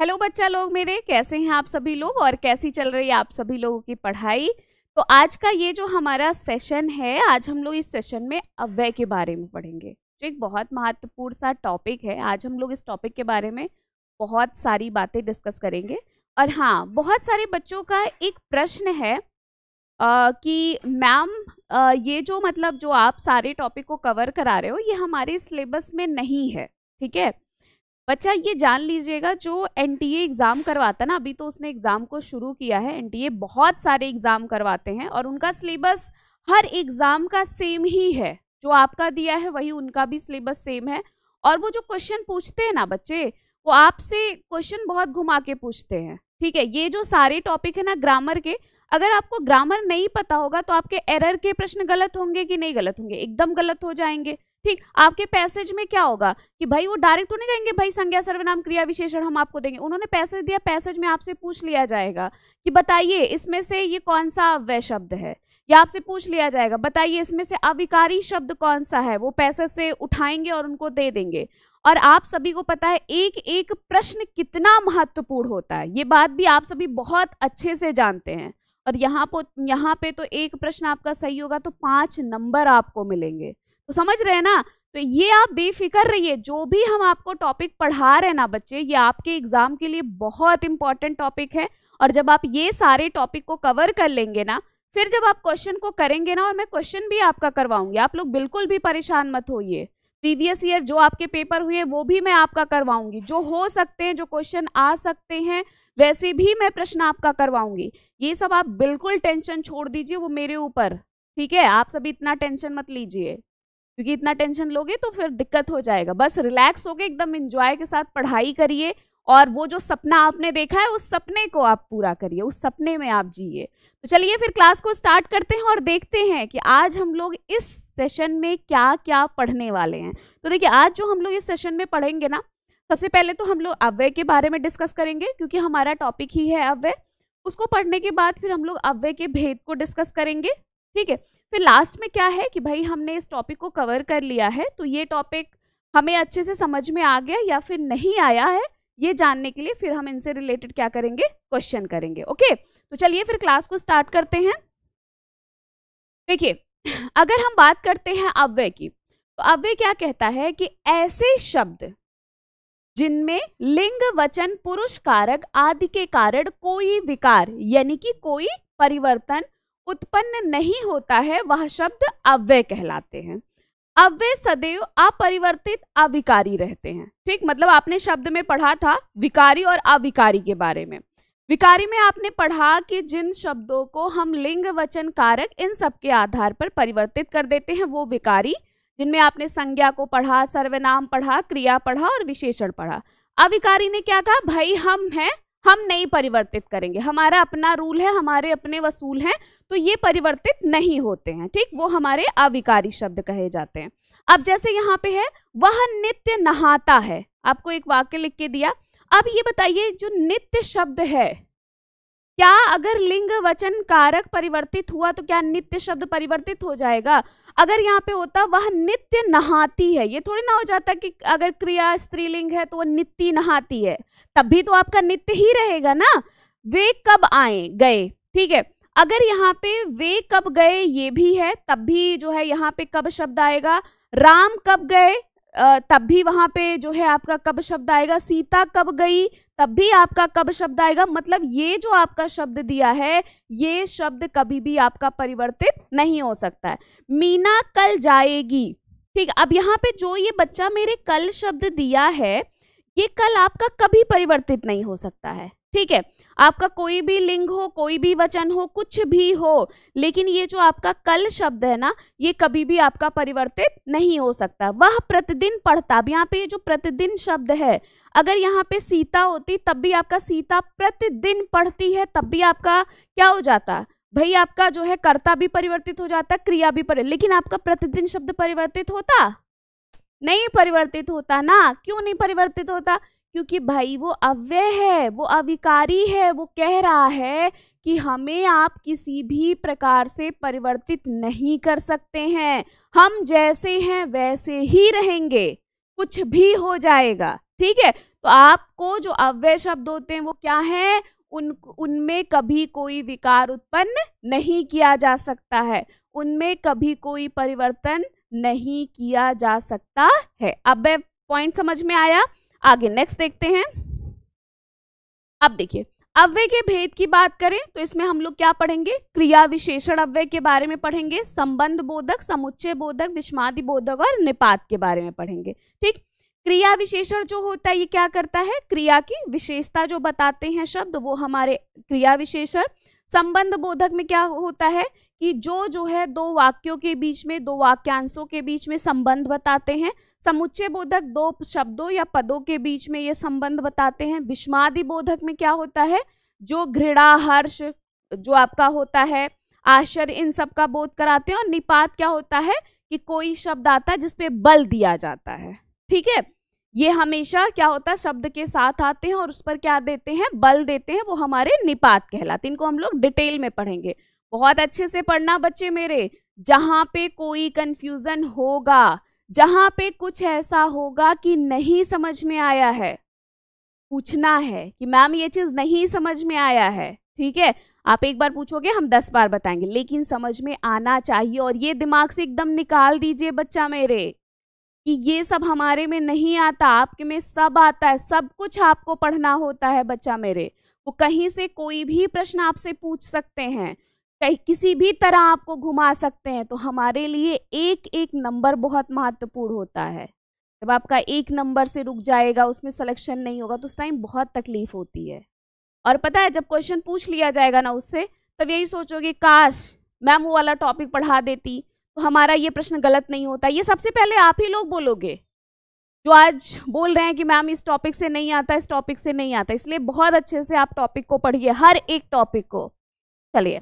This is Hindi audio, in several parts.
हेलो बच्चा लोग मेरे कैसे हैं आप सभी लोग और कैसी चल रही है आप सभी लोगों की पढ़ाई तो आज का ये जो हमारा सेशन है आज हम लोग इस सेशन में अव्यय के बारे में पढ़ेंगे जो एक बहुत महत्वपूर्ण सा टॉपिक है आज हम लोग इस टॉपिक के बारे में बहुत सारी बातें डिस्कस करेंगे और हाँ बहुत सारे बच्चों का एक प्रश्न है आ, कि मैम ये जो मतलब जो आप सारे टॉपिक को कवर करा रहे हो ये हमारे सिलेबस में नहीं है ठीक है बच्चा ये जान लीजिएगा जो एन एग्ज़ाम करवाता ना अभी तो उसने एग्ज़ाम को शुरू किया है एन बहुत सारे एग्ज़ाम करवाते हैं और उनका सिलेबस हर एग्ज़ाम का सेम ही है जो आपका दिया है वही उनका भी सिलेबस सेम है और वो जो क्वेश्चन पूछते हैं ना बच्चे वो आपसे क्वेश्चन बहुत घुमा के पूछते हैं ठीक है ये जो सारे टॉपिक है ना ग्रामर के अगर आपको ग्रामर नहीं पता होगा तो आपके एरर के प्रश्न गलत होंगे कि नहीं गलत होंगे एकदम गलत हो जाएंगे ठीक आपके पैसेज में क्या होगा कि भाई वो डायरेक्ट तो नहीं कहेंगे भाई संज्ञा सर्वनाम क्रिया विशेषण हम आपको देंगे उन्होंने पैसेज दिया पैसेज में आपसे पूछ लिया जाएगा कि बताइए इसमें से ये कौन सा अव्यय शब्द है या आपसे पूछ लिया जाएगा बताइए इसमें से अविकारी शब्द कौन सा है वो पैसे से उठाएंगे और उनको दे देंगे और आप सभी को पता है एक एक प्रश्न कितना महत्वपूर्ण होता है ये बात भी आप सभी बहुत अच्छे से जानते हैं और यहाँ पर यहाँ पे तो एक प्रश्न आपका सही होगा तो पाँच नंबर आपको मिलेंगे तो समझ रहे हैं ना तो ये आप बेफिक्र रहिए जो भी हम आपको टॉपिक पढ़ा रहे हैं ना बच्चे ये आपके एग्जाम के लिए बहुत इंपॉर्टेंट टॉपिक है और जब आप ये सारे टॉपिक को कवर कर लेंगे ना फिर जब आप क्वेश्चन को करेंगे ना और मैं क्वेश्चन भी आपका करवाऊंगी आप लोग बिल्कुल भी परेशान मत होइए प्रीवियस ईयर जो आपके पेपर हुए वो भी मैं आपका करवाऊंगी जो हो सकते हैं जो क्वेश्चन आ सकते हैं वैसे भी मैं प्रश्न आपका करवाऊंगी ये सब आप बिल्कुल टेंशन छोड़ दीजिए वो मेरे ऊपर ठीक है आप सभी इतना टेंशन मत लीजिए क्योंकि इतना टेंशन लोगे तो फिर दिक्कत हो जाएगा बस रिलैक्स गए एकदम इंजॉय के साथ पढ़ाई करिए और वो जो सपना आपने देखा है उस सपने को आप पूरा करिए उस सपने में आप जिए तो चलिए फिर क्लास को स्टार्ट करते हैं और देखते हैं कि आज हम लोग इस सेशन में क्या क्या पढ़ने वाले हैं तो देखिए आज जो हम लोग इस सेशन में पढ़ेंगे ना सबसे पहले तो हम लोग अव्यय के बारे में डिस्कस करेंगे क्योंकि हमारा टॉपिक ही है अव्यय उसको पढ़ने के बाद फिर हम लोग अव्यय के भेद को डिस्कस करेंगे ठीक है फिर लास्ट में क्या है कि भाई हमने इस टॉपिक को कवर कर लिया है तो ये टॉपिक हमें अच्छे से समझ में आ गया या फिर नहीं आया है ये जानने के लिए फिर हम इनसे रिलेटेड क्या करेंगे क्वेश्चन करेंगे ओके तो चलिए फिर क्लास को स्टार्ट करते हैं देखिए अगर हम बात करते हैं अव्यय की तो अव्यय क्या कहता है कि ऐसे शब्द जिनमें लिंग वचन पुरुष कारक आदि के कारण कोई विकार यानी कि कोई परिवर्तन उत्पन्न नहीं होता है वह शब्द अव्यय कहलाते हैं अव्यय सदैव अपरिवर्तित अविकारी रहते हैं ठीक मतलब आपने शब्द में पढ़ा था विकारी और अविकारी के बारे में विकारी में आपने पढ़ा कि जिन शब्दों को हम लिंग वचन कारक इन सब के आधार पर परिवर्तित कर देते हैं वो विकारी जिनमें आपने संज्ञा को पढ़ा सर्वनाम पढ़ा क्रिया पढ़ा और विशेषण पढ़ा अविकारी ने क्या कहा भाई हम हैं हम नहीं परिवर्तित करेंगे हमारा अपना रूल है हमारे अपने वसूल हैं तो ये परिवर्तित नहीं होते हैं ठीक वो हमारे अविकारी शब्द कहे जाते हैं अब जैसे यहाँ पे है वह नित्य नहाता है आपको एक वाक्य लिख के दिया अब ये बताइए जो नित्य शब्द है क्या अगर लिंग वचन कारक परिवर्तित हुआ तो क्या नित्य शब्द परिवर्तित हो जाएगा अगर यहाँ पे होता वह नित्य नहाती है ये थोड़ी ना हो जाता कि अगर क्रिया स्त्रीलिंग है तो वह नित्य नहाती है तब भी तो आपका नित्य ही रहेगा ना वे कब आए गए ठीक है अगर यहाँ पे वे कब गए ये भी है तब भी जो है यहाँ पे कब शब्द आएगा राम कब गए तब भी वहां पे जो है आपका कब शब्द आएगा सीता कब गई तब भी आपका कब शब्द आएगा मतलब ये जो आपका शब्द दिया है ये शब्द कभी भी आपका परिवर्तित नहीं हो सकता है मीना कल जाएगी ठीक अब यहाँ पे जो ये बच्चा मेरे कल शब्द दिया है ये कल आपका कभी परिवर्तित नहीं हो सकता है ठीक है आपका कोई भी लिंग हो कोई भी वचन हो कुछ भी हो लेकिन ये जो आपका कल शब्द है ना ये कभी भी आपका परिवर्तित नहीं हो सकता वह प्रतिदिन पढ़ता अब यहाँ पे ये जो प्रतिदिन शब्द है अगर यहाँ पे सीता होती तब भी आपका सीता प्रतिदिन पढ़ती है तब भी आपका क्या हो जाता भाई आपका जो है कर्ता भी परिवर्तित हो जाता क्रिया भी परिवर्तित लेकिन आपका प्रतिदिन शब्द परिवर्तित होता नहीं परिवर्तित होता ना क्यों नहीं परिवर्तित होता क्योंकि भाई वो अव्यय है वो अविकारी है वो कह रहा है कि हमें आप किसी भी प्रकार से परिवर्तित नहीं कर सकते हैं हम जैसे हैं वैसे ही रहेंगे कुछ भी हो जाएगा ठीक है तो आपको जो अव्यय शब्द होते हैं वो क्या है उन उनमें कभी कोई विकार उत्पन्न नहीं किया जा सकता है उनमें कभी कोई परिवर्तन नहीं किया जा सकता है अब पॉइंट समझ में आया आगे नेक्स्ट देखते हैं अब देखिए अव्यय के भेद की बात करें तो इसमें हम लोग क्या पढ़ेंगे क्रिया विशेषण अव्यय के बारे में पढ़ेंगे संबंध बोधक समुच्चय बोधक विषमादि बोधक और निपात के बारे में पढ़ेंगे ठीक क्रिया विशेषण जो होता है ये क्या करता है क्रिया की विशेषता जो बताते हैं शब्द वो हमारे क्रिया विशेषण संबंध बोधक में क्या होता है कि जो जो है दो वाक्यों के बीच में दो वाक्यांशों के बीच में संबंध बताते हैं समुच्चय बोधक दो शब्दों या पदों के बीच में ये संबंध बताते हैं विषमादि बोधक में क्या होता है जो घृणा हर्ष जो आपका होता है आश्चर्य इन सब का बोध कराते हैं और निपात क्या होता है कि कोई शब्द आता है जिसपे बल दिया जाता है ठीक है ये हमेशा क्या होता है शब्द के साथ आते हैं और उस पर क्या देते हैं बल देते हैं वो हमारे निपात कहलाते हैं इनको हम लोग डिटेल में पढ़ेंगे बहुत अच्छे से पढ़ना बच्चे मेरे जहाँ पे कोई कन्फ्यूज़न होगा जहां पे कुछ ऐसा होगा कि नहीं समझ में आया है पूछना है कि मैम ये चीज नहीं समझ में आया है ठीक है आप एक बार पूछोगे हम दस बार बताएंगे लेकिन समझ में आना चाहिए और ये दिमाग से एकदम निकाल दीजिए बच्चा मेरे कि ये सब हमारे में नहीं आता आपके में सब आता है सब कुछ आपको पढ़ना होता है बच्चा मेरे वो कहीं से कोई भी प्रश्न आपसे पूछ सकते हैं किसी भी तरह आपको घुमा सकते हैं तो हमारे लिए एक एक नंबर बहुत महत्वपूर्ण होता है जब आपका एक नंबर से रुक जाएगा उसमें सिलेक्शन नहीं होगा तो उस टाइम बहुत तकलीफ होती है और पता है जब क्वेश्चन पूछ लिया जाएगा ना उससे तब यही सोचोगे काश मैम वो वाला टॉपिक पढ़ा देती तो हमारा ये प्रश्न गलत नहीं होता ये सबसे पहले आप ही लोग बोलोगे जो आज बोल रहे हैं कि मैम इस टॉपिक से नहीं आता इस टॉपिक से नहीं आता इसलिए बहुत अच्छे से आप टॉपिक को पढ़िए हर एक टॉपिक को चलिए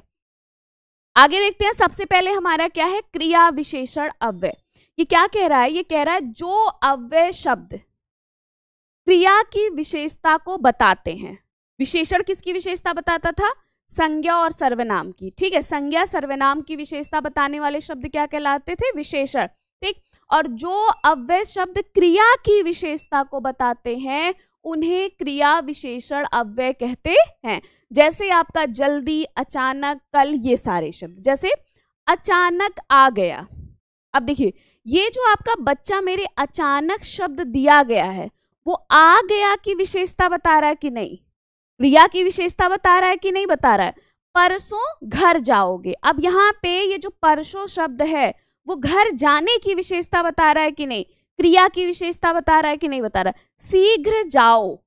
आगे देखते हैं सबसे पहले हमारा क्या है क्रिया विशेषण अव्यय ये क्या कह रहा है ये कह रहा है जो अव्यय शब्द क्रिया की विशेषता को बताते हैं विशेषण किसकी विशेषता बताता था संज्ञा और सर्वनाम की ठीक है संज्ञा सर्वनाम की विशेषता बताने वाले शब्द क्या कहलाते थे विशेषण ठीक और जो अव्यय शब्द क्रिया की विशेषता को बताते हैं उन्हें क्रिया विशेषण अव्यय कहते हैं जैसे आपका जल्दी अचानक कल ये सारे शब्द जैसे अचानक आ गया अब देखिए ये जो आपका बच्चा मेरे अचानक शब्द दिया गया है वो आ गया की विशेषता बता रहा है कि नहीं क्रिया की विशेषता बता रहा है कि नहीं बता रहा है परसों घर जाओगे अब यहाँ पे ये जो परसों शब्द है वो घर जाने की विशेषता बता रहा है कि नहीं क्रिया की विशेषता बता रहा है कि नहीं बता रहा शीघ्र जाओ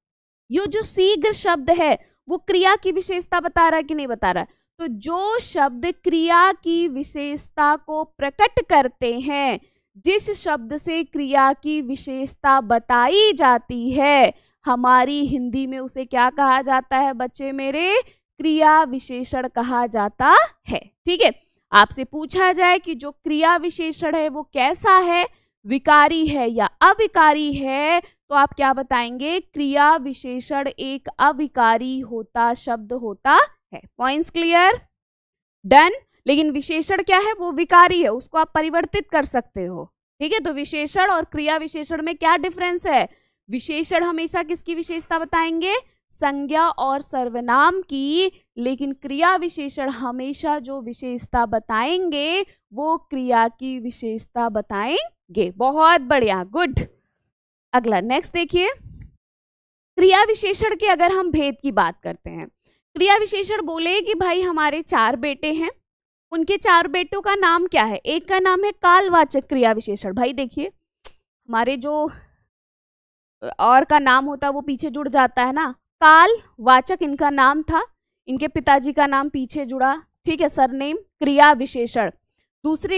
ये जो शीघ्र शब्द है वो क्रिया की विशेषता बता रहा है कि नहीं बता रहा है तो जो शब्द क्रिया की विशेषता को प्रकट करते हैं जिस शब्द से क्रिया की विशेषता बताई जाती है हमारी हिंदी में उसे क्या कहा जाता है बच्चे मेरे क्रिया विशेषण कहा जाता है ठीक है आपसे पूछा जाए कि जो क्रिया विशेषण है वो कैसा है विकारी है या अविकारी है तो आप क्या बताएंगे क्रिया विशेषण एक अविकारी होता शब्द होता है पॉइंट्स क्लियर डन लेकिन विशेषण क्या है वो विकारी है उसको आप परिवर्तित कर सकते हो ठीक है तो विशेषण और क्रिया विशेषण में क्या डिफरेंस है विशेषण हमेशा किसकी विशेषता बताएंगे संज्ञा और सर्वनाम की लेकिन क्रिया विशेषण हमेशा जो विशेषता बताएंगे वो क्रिया की विशेषता बताएंगे बहुत बढ़िया गुड अगला नेक्स्ट देखिए क्रिया विशेषण के अगर हम भेद की बात करते हैं क्रिया विशेषण बोले कि भाई हमारे चार बेटे हैं उनके चार बेटों का नाम क्या है एक का नाम है कालवाचक क्रिया विशेषण भाई देखिए हमारे जो और का नाम होता है वो पीछे जुड़ जाता है ना काल वाचक इनका नाम था इनके पिताजी का नाम पीछे जुड़ा ठीक है सरनेम क्रिया विशेषण दूसरी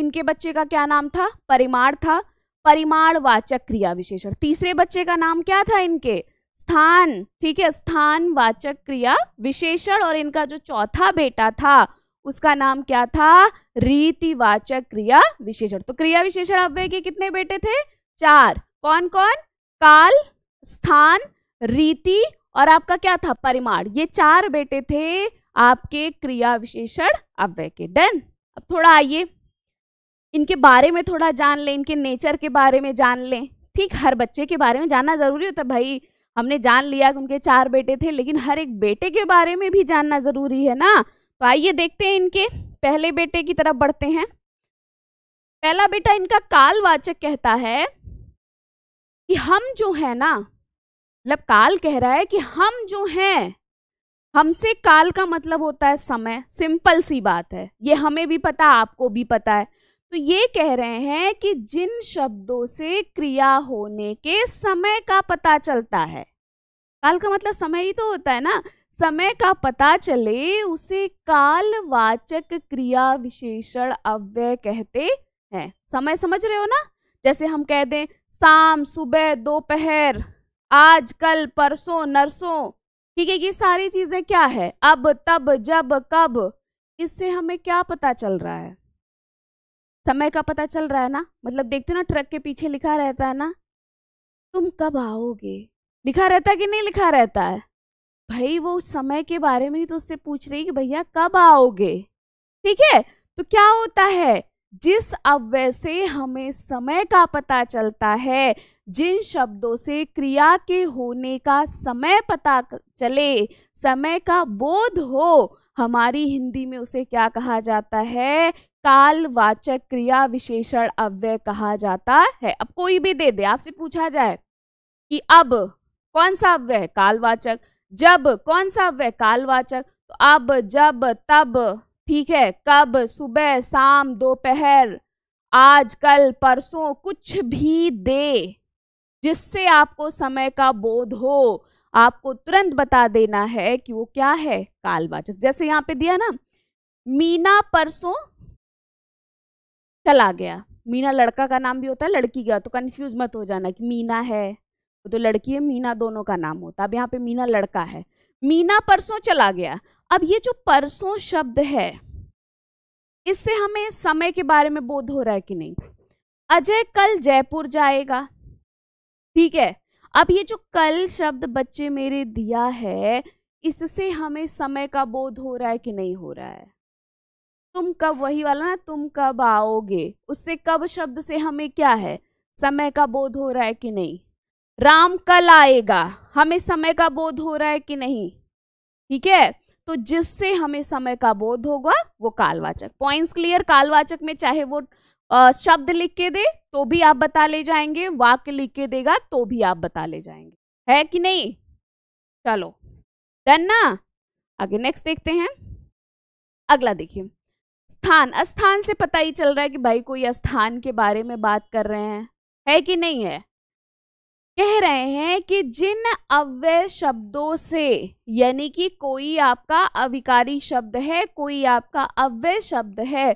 इनके बच्चे का क्या नाम था परिमाण था परिमाणवाचक क्रिया विशेषण तीसरे बच्चे का नाम क्या था इनके स्थान ठीक है स्थान वाचक क्रिया विशेषण और इनका जो चौथा बेटा था उसका नाम क्या था रीतिवाचक क्रिया विशेषण तो क्रिया विशेषण अव्य के कितने बेटे थे चार कौन कौन काल स्थान रीति और आपका क्या था परिमाण ये चार बेटे थे आपके क्रिया विशेषण अव्यय के डन अब थोड़ा आइए इनके बारे में थोड़ा जान लें इनके नेचर के बारे में जान लें ठीक हर बच्चे के बारे में जानना ज़रूरी होता है भाई हमने जान लिया कि उनके चार बेटे थे लेकिन हर एक बेटे के बारे में भी जानना ज़रूरी है ना तो आइए देखते हैं इनके पहले बेटे की तरफ बढ़ते हैं पहला बेटा इनका कालवाचक कहता है कि हम जो है ना मतलब काल कह रहा है कि हम जो हैं हमसे काल का मतलब होता है समय सिंपल सी बात है ये हमें भी पता आपको भी पता है तो ये कह रहे हैं कि जिन शब्दों से क्रिया होने के समय का पता चलता है काल का मतलब समय ही तो होता है ना समय का पता चले उसे कालवाचक क्रिया विशेषण अव्यय कहते हैं समय समझ रहे हो ना जैसे हम कह दें शाम सुबह दोपहर आज कल परसों नरसों ठीक है ये सारी चीजें क्या है अब तब जब कब इससे हमें क्या पता चल रहा है समय का पता चल रहा है ना मतलब देखते हो ना ट्रक के पीछे लिखा रहता है ना तुम कब आओगे लिखा रहता है कि नहीं लिखा रहता है भाई वो समय के बारे में ही तो उससे पूछ रही कि भैया कब आओगे ठीक है तो क्या होता है जिस अव्यय से हमें समय का पता चलता है जिन शब्दों से क्रिया के होने का समय पता चले समय का बोध हो हमारी हिंदी में उसे क्या कहा जाता है कालवाचक क्रिया विशेषण अव्यय कहा जाता है अब कोई भी दे दे आपसे पूछा जाए कि अब कौन सा अव्यय है कालवाचक जब कौन सा अव्यय कालवाचक तो अब जब तब ठीक है कब सुबह शाम दोपहर आज कल परसों कुछ भी दे जिससे आपको समय का बोध हो आपको तुरंत बता देना है कि वो क्या है कालवाचक जैसे यहाँ पे दिया ना मीना परसों चला गया मीना लड़का का नाम भी होता है लड़की का तो कन्फ्यूज मत हो जाना कि मीना है वो तो लड़की है मीना दोनों का नाम होता अब यहाँ पे मीना लड़का है मीना परसों चला गया अब ये जो परसों शब्द है इससे हमें समय के बारे में बोध हो रहा है कि नहीं अजय कल जयपुर जाएगा ठीक है अब ये जो कल शब्द बच्चे मेरे दिया है इससे हमें समय का बोध हो रहा है कि नहीं हो रहा है तुम कब वही वाला ना तुम कब आओगे उससे कब शब्द से हमें क्या है समय का बोध हो रहा है कि नहीं राम कल आएगा हमें समय का बोध हो रहा है कि नहीं ठीक है तो जिससे हमें समय का बोध होगा वो कालवाचक पॉइंट्स क्लियर कालवाचक में चाहे वो आ, शब्द लिख के दे तो भी आप बता ले जाएंगे वाक्य लिख के देगा तो भी आप बता ले जाएंगे है कि नहीं चलो डन ना आगे नेक्स्ट देखते हैं अगला देखिए स्थान स्थान से पता ही चल रहा है कि भाई कोई स्थान के बारे में बात कर रहे हैं है कि नहीं है कह रहे हैं कि जिन अव्यय शब्दों से यानी कि कोई आपका अविकारी शब्द है कोई आपका अव्यय शब्द है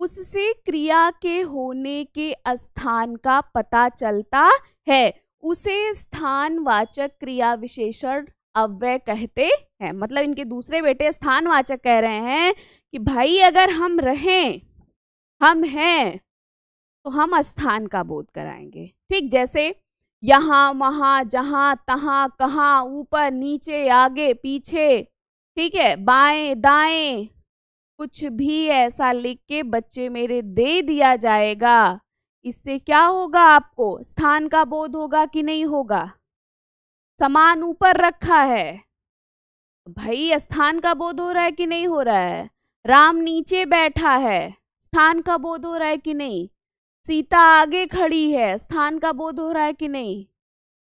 उससे क्रिया के होने के स्थान का पता चलता है उसे स्थानवाचक क्रिया विशेषण अव्यय कहते हैं मतलब इनके दूसरे बेटे स्थानवाचक कह रहे हैं कि भाई अगर हम रहें हम हैं तो हम स्थान का बोध कराएंगे ठीक जैसे यहाँ वहाँ जहाँ तहाँ कहाँ ऊपर नीचे आगे पीछे ठीक है बाएं दाएं कुछ भी ऐसा लिख के बच्चे मेरे दे दिया जाएगा इससे क्या होगा आपको स्थान का बोध होगा कि नहीं होगा सामान ऊपर रखा है भाई स्थान का बोध हो रहा है कि नहीं हो रहा है राम नीचे बैठा है स्थान का बोध हो रहा है कि नहीं सीता आगे खड़ी है स्थान का बोध हो रहा है कि नहीं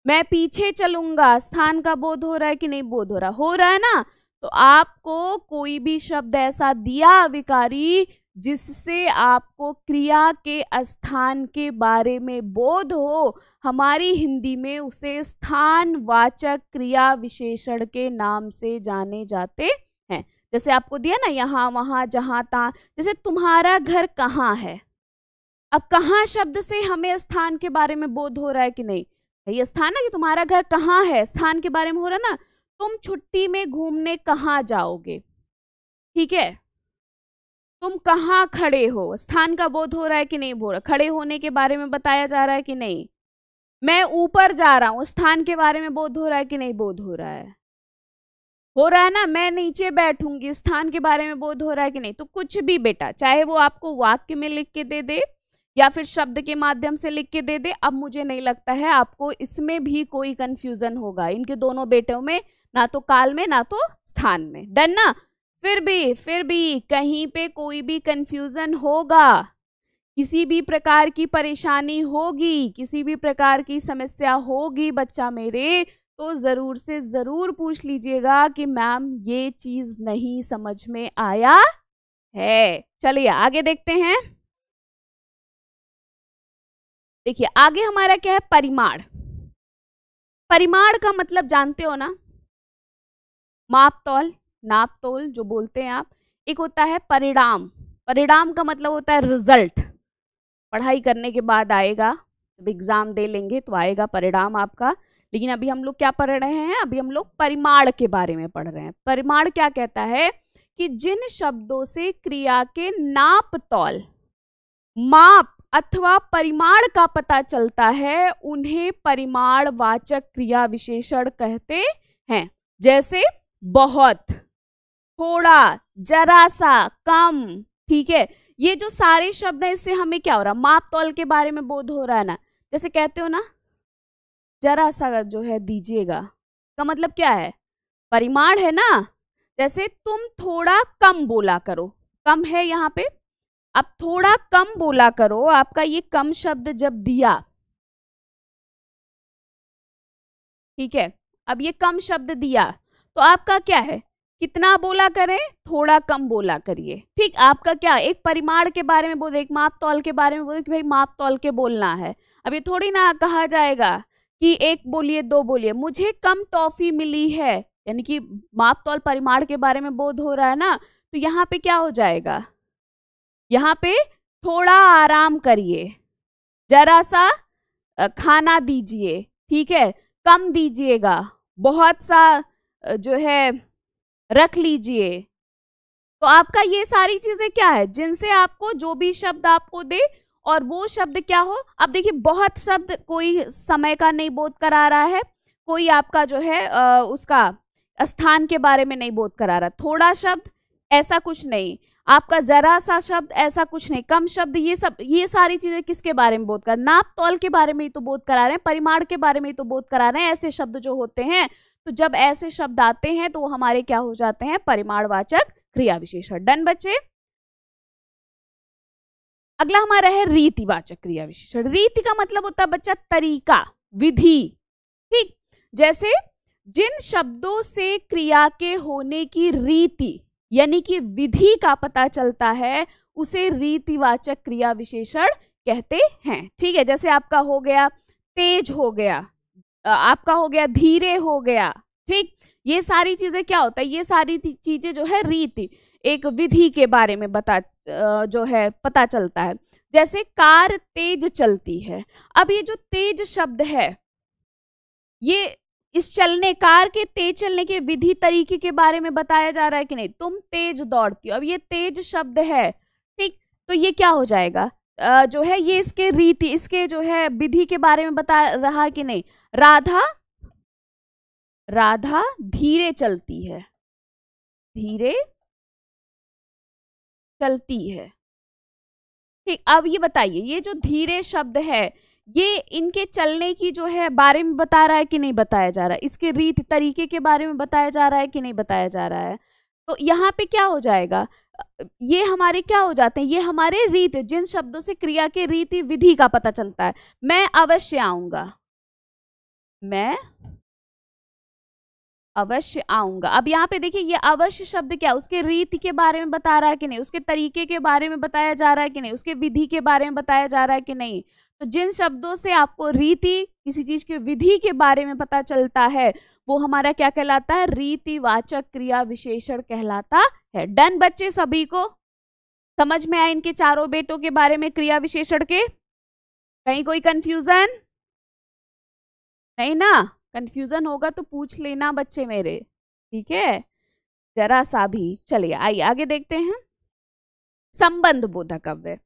मैं पीछे चलूंगा स्थान का बोध हो रहा है कि नहीं बोध हो रहा हो रहा है ना तो आपको कोई भी शब्द ऐसा दिया विकारी जिससे आपको क्रिया के स्थान के बारे में बोध हो हमारी हिंदी में उसे स्थानवाचक क्रिया विशेषण के नाम से जाने जाते जैसे आपको दिया ना यहाँ वहाँ जहाँ तहा जैसे तुम्हारा घर कहाँ है अब कहाँ शब्द से हमें स्थान के बारे में बोध हो रहा है कि नहीं ये स्थान ना कि तुम्हारा घर कहाँ है स्थान के बारे में हो रहा ना तुम छुट्टी में घूमने कहाँ जाओगे ठीक है तुम कहाँ खड़े हो स्थान का बोध हो रहा है कि नहीं बोल रहा खड़े होने के बारे में बताया जा रहा है कि नहीं मैं ऊपर जा रहा हूँ स्थान के बारे में बोध हो रहा है कि नहीं बोध हो रहा है हो रहा है ना मैं नीचे बैठूंगी स्थान के बारे में बोध हो रहा है कि नहीं तो कुछ भी बेटा चाहे वो आपको वाक्य में लिख के दे दे या फिर शब्द के माध्यम से लिख के दे दे अब मुझे नहीं लगता है आपको इसमें भी कोई कन्फ्यूजन होगा इनके दोनों बेटों में ना तो काल में ना तो स्थान में डन ना फिर भी फिर भी कहीं पे कोई भी कंफ्यूजन होगा किसी भी प्रकार की परेशानी होगी किसी भी प्रकार की समस्या होगी बच्चा मेरे तो ज़रूर से ज़रूर पूछ लीजिएगा कि मैम ये चीज़ नहीं समझ में आया है चलिए आगे देखते हैं देखिए आगे हमारा क्या है परिमाण परिमाण का मतलब जानते हो ना माप तोल नाप तोल जो बोलते हैं आप एक होता है परिणाम परिणाम का मतलब होता है रिजल्ट पढ़ाई करने के बाद आएगा जब एग्ज़ाम दे लेंगे तो आएगा परिणाम आपका लेकिन अभी हम लोग क्या पढ़ रहे हैं अभी हम लोग परिमाण के बारे में पढ़ रहे हैं परिमाण क्या कहता है कि जिन शब्दों से क्रिया के नाप तौल माप अथवा परिमाण का पता चलता है उन्हें परिमाण वाचक क्रिया विशेषण कहते हैं जैसे बहुत थोड़ा जरा सा कम ठीक है ये जो सारे शब्द हैं इससे हमें क्या हो रहा माप तौल के बारे में बोध हो रहा है ना जैसे कहते हो ना जरा सा जो है दीजिएगा का मतलब क्या है परिमाण है ना जैसे तुम थोड़ा कम बोला करो कम है यहाँ पे अब थोड़ा कम बोला करो आपका ये कम शब्द जब दिया ठीक है अब ये कम शब्द दिया तो आपका क्या है कितना बोला करें थोड़ा कम बोला करिए ठीक आपका क्या एक परिमाण के बारे में बोले एक माप तौल के बारे में बोले कि भाई माप तौल के बोलना है अब ये थोड़ी ना कहा जाएगा कि एक बोलिए दो बोलिए मुझे कम टॉफी मिली है यानी कि माप तौल परिमाण के बारे में बोध हो रहा है ना तो यहाँ पे क्या हो जाएगा यहाँ पे थोड़ा आराम करिए जरा सा खाना दीजिए ठीक है कम दीजिएगा बहुत सा जो है रख लीजिए तो आपका ये सारी चीजें क्या है जिनसे आपको जो भी शब्द आपको दे और वो शब्द क्या हो अब देखिए बहुत शब्द कोई समय का नहीं बोध करा रहा है कोई आपका जो है आ, उसका स्थान के बारे में नहीं बोध करा रहा थोड़ा शब्द ऐसा कुछ नहीं आपका जरा सा शब्द ऐसा कुछ नहीं कम शब्द ये सब ये सारी चीजें किसके बारे में बोध कर नाप तौल के बारे में ही तो बोध करा रहे हैं परिमाण के बारे में ही तो बोध करा रहे हैं ऐसे शब्द जो होते हैं तो जब ऐसे शब्द आते हैं तो वो हमारे क्या हो जाते हैं परिमाणवाचक क्रिया विशेषण डन बच्चे अगला हमारा है रीतिवाचक क्रिया विशेषण रीति का मतलब होता है बच्चा तरीका विधि ठीक जैसे जिन शब्दों से क्रिया के होने की रीति यानी कि विधि का पता चलता है उसे रीतिवाचक क्रिया विशेषण कहते हैं ठीक है जैसे आपका हो गया तेज हो गया आपका हो गया धीरे हो गया ठीक ये सारी चीजें क्या होता है ये सारी चीजें जो है रीति एक विधि के बारे में बता जो है पता चलता है जैसे कार तेज चलती है अब ये जो तेज शब्द है ये इस चलने कार के तेज चलने के विधि तरीके के बारे में बताया जा रहा है कि नहीं तुम तेज दौड़ती हो अब ये तेज शब्द है ठीक तो ये क्या हो जाएगा जो है ये इसके रीति इसके जो है विधि के बारे में बता रहा कि नहीं राधा राधा धीरे चलती है धीरे चलती है ठीक अब ये बताइए ये जो धीरे शब्द है ये इनके चलने की जो है बारे में बता रहा है कि नहीं बताया जा रहा है इसके रीत तरीके के बारे में बताया जा रहा है कि नहीं बताया जा रहा है तो यहाँ पे क्या हो जाएगा ये हमारे क्या हो जाते हैं ये हमारे रीत जिन शब्दों से क्रिया के रीति विधि का पता चलता है मैं अवश्य आऊंगा मैं अवश्य आऊंगा अब यहाँ पे देखिए ये अवश्य शब्द क्या उसके रीति के बारे में बता रहा है कि नहीं उसके तरीके के बारे में बताया जा रहा है कि नहीं उसके विधि के बारे में बताया जा रहा है कि नहीं तो जिन शब्दों से आपको रीति किसी चीज के विधि के बारे में पता चलता है वो हमारा क्या कहलाता है रीतिवाचक क्रिया विशेषण कहलाता है डन बच्चे सभी को समझ में आए इनके चारों बेटों के बारे में क्रिया विशेषण के कहीं कोई कंफ्यूजन नहीं ना कंफ्यूजन होगा तो पूछ लेना बच्चे मेरे ठीक है जरा सा भी चलिए आइए आगे देखते हैं संबंध बोधक अव्य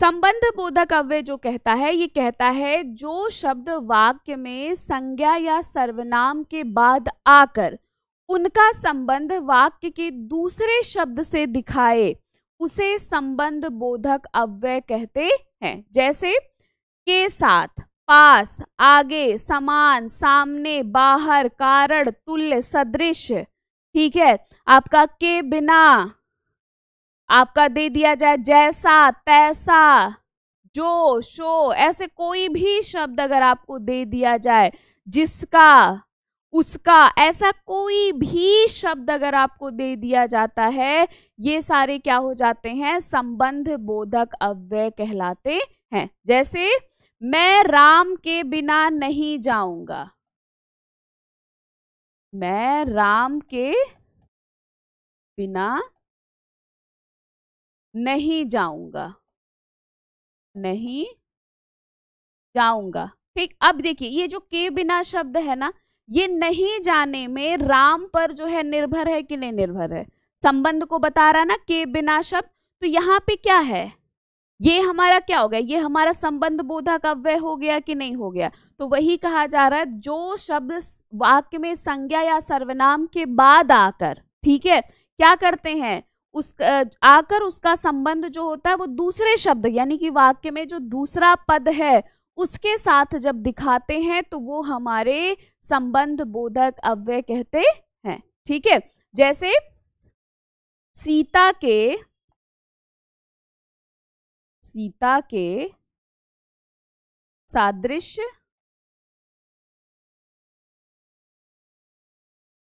संबंध बोधक अव्य जो कहता है ये कहता है जो शब्द वाक्य में संज्ञा या सर्वनाम के बाद आकर उनका संबंध वाक्य के दूसरे शब्द से दिखाए उसे संबंध बोधक अव्यय कहते हैं जैसे के साथ पास आगे समान सामने बाहर कारण तुल्य सदृश ठीक है आपका के बिना आपका दे दिया जाए जैसा तैसा जो शो ऐसे कोई भी शब्द अगर आपको दे दिया जाए जिसका उसका ऐसा कोई भी शब्द अगर आपको दे दिया जाता है ये सारे क्या हो जाते हैं संबंध बोधक अव्यय कहलाते हैं जैसे मैं राम के बिना नहीं जाऊंगा मैं राम के बिना नहीं जाऊंगा नहीं जाऊंगा ठीक अब देखिए ये जो के बिना शब्द है ना ये नहीं जाने में राम पर जो है निर्भर है कि नहीं निर्भर है संबंध को बता रहा ना के बिना शब्द तो यहाँ पे क्या है ये हमारा क्या हो गया ये हमारा संबंध बोधक अव्य हो गया कि नहीं हो गया तो वही कहा जा रहा है जो शब्द वाक्य में संज्ञा या सर्वनाम के बाद आकर ठीक है क्या करते हैं उस आकर उसका संबंध जो होता है वो दूसरे शब्द यानी कि वाक्य में जो दूसरा पद है उसके साथ जब दिखाते हैं तो वो हमारे संबंध बोधक अव्यय कहते हैं ठीक है जैसे सीता के सीता के सादृश्य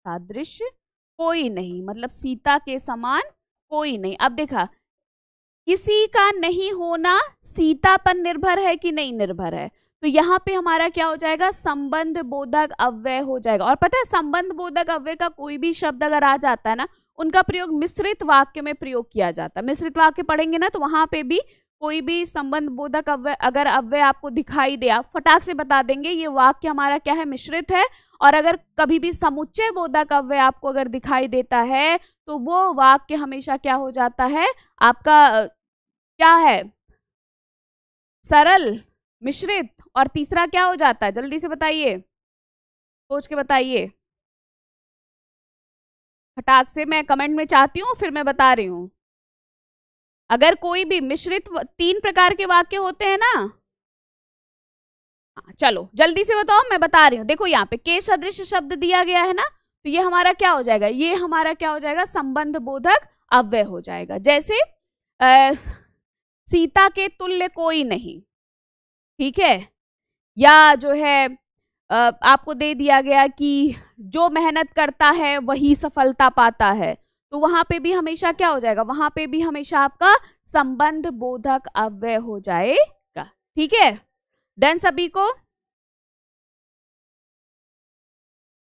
सादृश्य कोई नहीं मतलब सीता के समान कोई नहीं अब देखा किसी का नहीं होना सीता पर निर्भर है कि नहीं निर्भर है तो यहाँ पे हमारा क्या हो जाएगा संबंध बोधक अव्यय हो जाएगा और पता है संबंध बोधक अव्यय का कोई भी शब्द अगर आ जाता है ना उनका प्रयोग मिश्रित वाक्य में प्रयोग किया जाता है मिश्रित वाक्य पढ़ेंगे ना तो वहां पे भी कोई भी संबंध बोधक अव्यय अगर अव्यय आपको दिखाई दे आप फटाक से बता देंगे ये वाक्य हमारा क्या है मिश्रित है और अगर कभी भी समुच्चय बोधक अव्यय आपको अगर दिखाई देता है तो वो वाक्य हमेशा क्या हो जाता है आपका क्या है सरल मिश्रित और तीसरा क्या हो जाता है जल्दी से बताइए सोच के बताइए फटाक से मैं कमेंट में चाहती हूँ फिर मैं बता रही हूँ अगर कोई भी मिश्रित तीन प्रकार के वाक्य होते हैं ना हाँ, चलो जल्दी से बताओ मैं बता रही हूं देखो यहाँ पे के सदृश शब्द दिया गया है ना तो ये हमारा क्या हो जाएगा ये हमारा क्या हो जाएगा संबंध बोधक अव्यय हो जाएगा जैसे आ, सीता के तुल्य कोई नहीं ठीक है या जो है आ, आपको दे दिया गया कि जो मेहनत करता है वही सफलता पाता है तो वहां पे भी हमेशा क्या हो जाएगा वहां पे भी हमेशा आपका संबंध बोधक अव्यय हो जाएगा ठीक है डन सभी को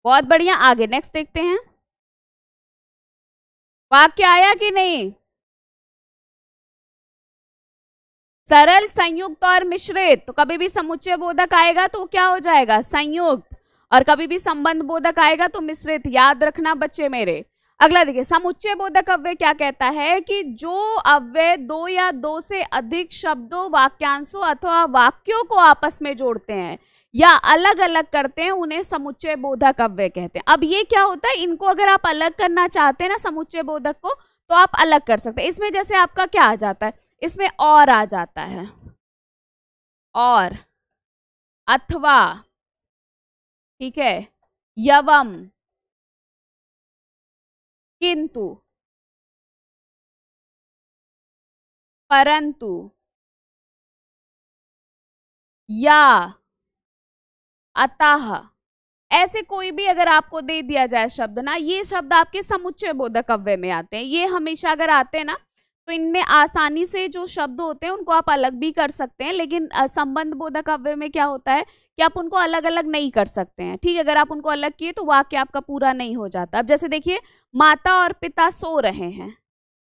बहुत बढ़िया आगे नेक्स्ट देखते हैं वाक्य आया कि नहीं सरल संयुक्त और मिश्रित तो कभी भी समुच्चय बोधक आएगा तो क्या हो जाएगा संयुक्त और कभी भी संबंध बोधक आएगा तो मिश्रित याद रखना बच्चे मेरे अगला देखिए समुच्चय बोधक अव्यय क्या कहता है कि जो अव्यय दो या दो से अधिक शब्दों वाक्यांशों अथवा वाक्यों को आपस में जोड़ते हैं या अलग अलग करते हैं उन्हें समुच्चय बोधक अव्यय कहते हैं अब ये क्या होता है इनको अगर आप अलग करना चाहते हैं ना समुच्चय बोधक को तो आप अलग कर सकते हैं इसमें जैसे आपका क्या आ जाता है इसमें और आ जाता है और अथवा ठीक है यवम किंतु परंतु या अतः ऐसे कोई भी अगर आपको दे दिया जाए शब्द ना ये शब्द आपके समुच्चय बोधक अव्य में आते हैं ये हमेशा अगर आते हैं ना तो इनमें आसानी से जो शब्द होते हैं उनको आप अलग भी कर सकते हैं लेकिन संबंध बोधक अव्य में क्या होता है कि आप उनको अलग अलग नहीं कर सकते हैं ठीक है अगर आप उनको अलग किए तो वाक्य आपका पूरा नहीं हो जाता अब जैसे देखिए माता और पिता सो रहे हैं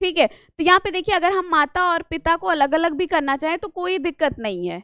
ठीक है तो यहाँ पे देखिए अगर हम माता और पिता को अलग अलग भी करना चाहें तो कोई दिक्कत नहीं है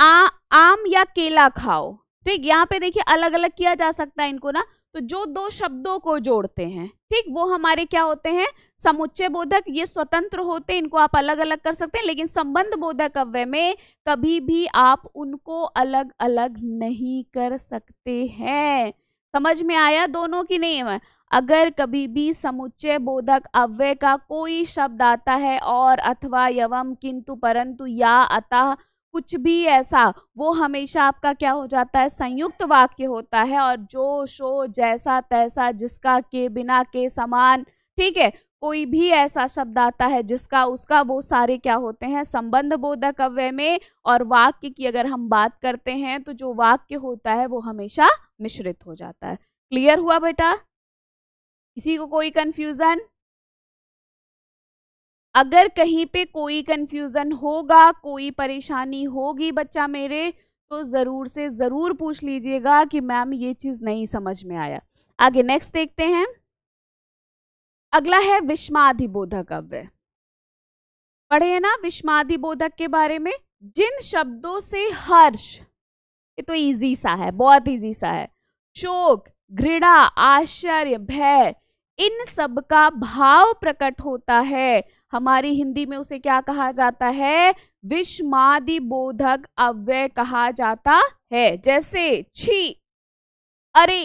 आ, आम या केला खाओ ठीक यहाँ पे देखिए अलग अलग किया जा सकता है इनको ना तो जो दो शब्दों को जोड़ते हैं ठीक वो हमारे क्या होते हैं समुच्चय बोधक ये स्वतंत्र होते हैं इनको आप अलग अलग कर सकते हैं लेकिन संबंध बोधक अव्यय में कभी भी आप उनको अलग अलग नहीं कर सकते हैं समझ में आया दोनों की नहीं है अगर कभी भी समुच्चय बोधक अव्यय का कोई शब्द आता है और अथवा यवम किंतु परंतु या अतः कुछ भी ऐसा वो हमेशा आपका क्या हो जाता है संयुक्त वाक्य होता है और जो शो जैसा तैसा जिसका के बिना के समान ठीक है कोई भी ऐसा शब्द आता है जिसका उसका वो सारे क्या होते हैं संबंध बोधक अव्य में और वाक्य की अगर हम बात करते हैं तो जो वाक्य होता है वो हमेशा मिश्रित हो जाता है क्लियर हुआ बेटा किसी को कोई कंफ्यूजन अगर कहीं पे कोई कंफ्यूजन होगा कोई परेशानी होगी बच्चा मेरे तो ज़रूर से ज़रूर पूछ लीजिएगा कि मैम ये चीज़ नहीं समझ में आया आगे नेक्स्ट देखते हैं अगला है विषमाधिबोधक अव्य पढ़े ना विषमाधिबोधक के बारे में जिन शब्दों से हर्ष ये तो इजी सा है बहुत इजी सा है शोक घृणा आश्चर्य भय इन सब का भाव प्रकट होता है हमारी हिंदी में उसे क्या कहा जाता है विषमादि बोधक अव्यय कहा जाता है जैसे छी अरे